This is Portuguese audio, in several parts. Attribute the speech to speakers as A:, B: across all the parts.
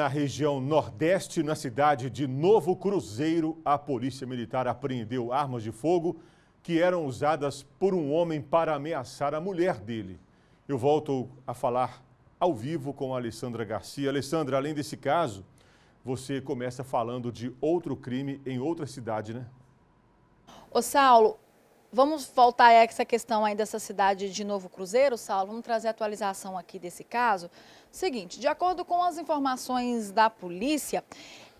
A: Na região Nordeste, na cidade de Novo Cruzeiro, a Polícia Militar apreendeu armas de fogo que eram usadas por um homem para ameaçar a mulher dele. Eu volto a falar ao vivo com a Alessandra Garcia. Alessandra, além desse caso, você começa falando de outro crime em outra cidade, né? Ô Saulo, Vamos voltar a essa questão ainda dessa cidade de Novo Cruzeiro, Saulo. Vamos trazer atualização aqui desse caso. Seguinte, de acordo com as informações da polícia,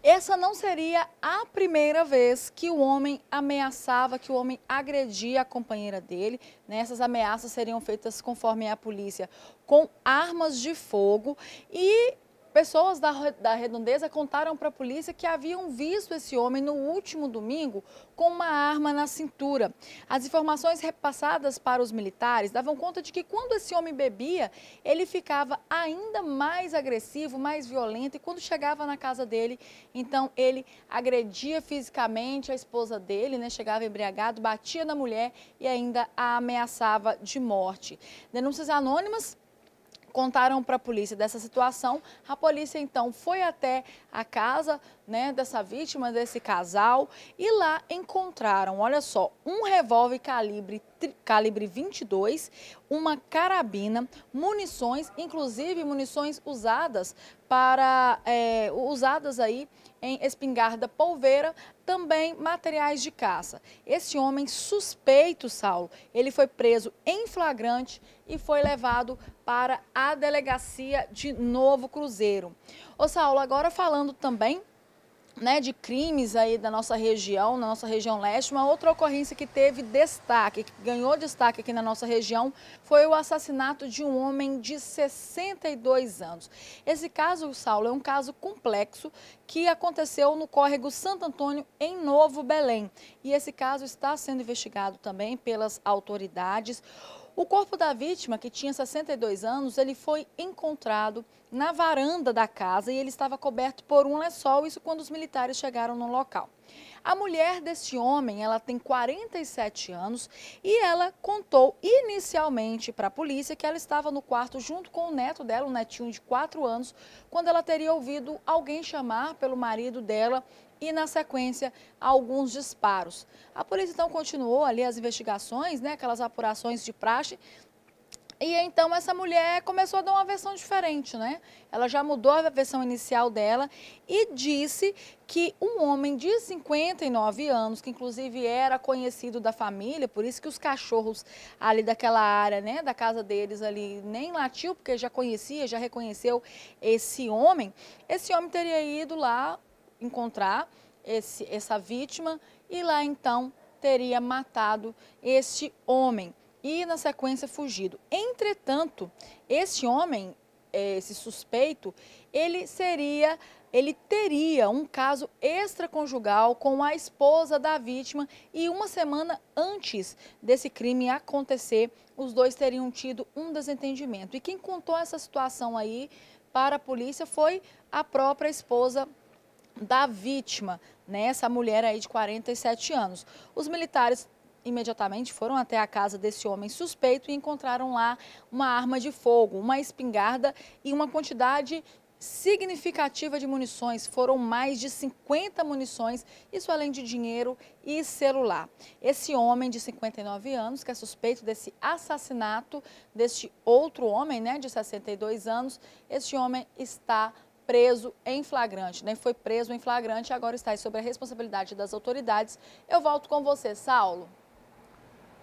A: essa não seria a primeira vez que o homem ameaçava, que o homem agredia a companheira dele. Né? Essas ameaças seriam feitas, conforme a polícia, com armas de fogo. E Pessoas da, da redondeza contaram para a polícia que haviam visto esse homem no último domingo com uma arma na cintura. As informações repassadas para os militares davam conta de que quando esse homem bebia, ele ficava ainda mais agressivo, mais violento, e quando chegava na casa dele, então ele agredia fisicamente a esposa dele, né? Chegava embriagado, batia na mulher e ainda a ameaçava de morte. Denúncias anônimas contaram para a polícia dessa situação. A polícia então foi até a casa né, dessa vítima, desse casal, e lá encontraram, olha só, um revólver calibre calibre 22, uma carabina, munições, inclusive munições usadas para é, usadas aí em espingarda polveira, também materiais de caça. Esse homem suspeito, Saulo, ele foi preso em flagrante e foi levado para a delegacia de Novo Cruzeiro. Ô Saulo, agora falando também né, de crimes aí da nossa região, na nossa região leste, uma outra ocorrência que teve destaque, que ganhou destaque aqui na nossa região, foi o assassinato de um homem de 62 anos. Esse caso, Saulo, é um caso complexo que aconteceu no córrego Santo Antônio, em Novo Belém. E esse caso está sendo investigado também pelas autoridades. O corpo da vítima, que tinha 62 anos, ele foi encontrado na varanda da casa e ele estava coberto por um lençol, isso quando os militares chegaram no local. A mulher desse homem, ela tem 47 anos e ela contou inicialmente para a polícia que ela estava no quarto junto com o neto dela, um netinho de 4 anos, quando ela teria ouvido alguém chamar pelo marido dela e, na sequência, alguns disparos. A polícia, então, continuou ali as investigações, né, aquelas apurações de praxe, e então essa mulher começou a dar uma versão diferente, né? Ela já mudou a versão inicial dela e disse que um homem de 59 anos, que inclusive era conhecido da família, por isso que os cachorros ali daquela área, né, da casa deles ali, nem latiu, porque já conhecia, já reconheceu esse homem. Esse homem teria ido lá encontrar esse, essa vítima e lá então teria matado este homem e na sequência fugido. Entretanto, este homem, eh, esse suspeito, ele seria, ele teria um caso extraconjugal com a esposa da vítima e uma semana antes desse crime acontecer, os dois teriam tido um desentendimento. E quem contou essa situação aí para a polícia foi a própria esposa da vítima, né, essa mulher aí de 47 anos. Os militares imediatamente foram até a casa desse homem suspeito e encontraram lá uma arma de fogo, uma espingarda e uma quantidade significativa de munições, foram mais de 50 munições, isso além de dinheiro e celular. Esse homem de 59 anos, que é suspeito desse assassinato deste outro homem, né, de 62 anos, Esse homem está preso em flagrante, nem né? foi preso em flagrante, agora está sob a responsabilidade das autoridades. Eu volto com você, Saulo.